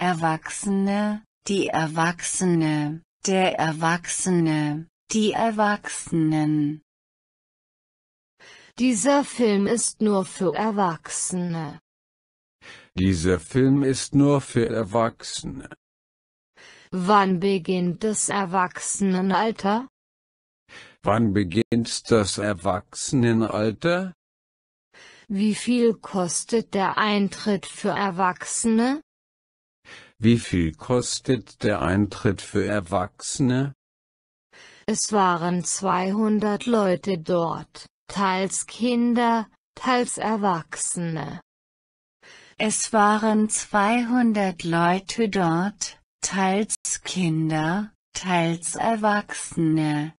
Erwachsene, die Erwachsene, der Erwachsene, die Erwachsenen. Dieser Film ist nur für Erwachsene. Dieser Film ist nur für Erwachsene. Wann beginnt das Erwachsenenalter? Wann beginnt das Erwachsenenalter? Wie viel kostet der Eintritt für Erwachsene? Wie viel kostet der Eintritt für Erwachsene? Es waren 200 Leute dort, teils Kinder, teils Erwachsene. Es waren 200 Leute dort, teils Kinder, teils Erwachsene.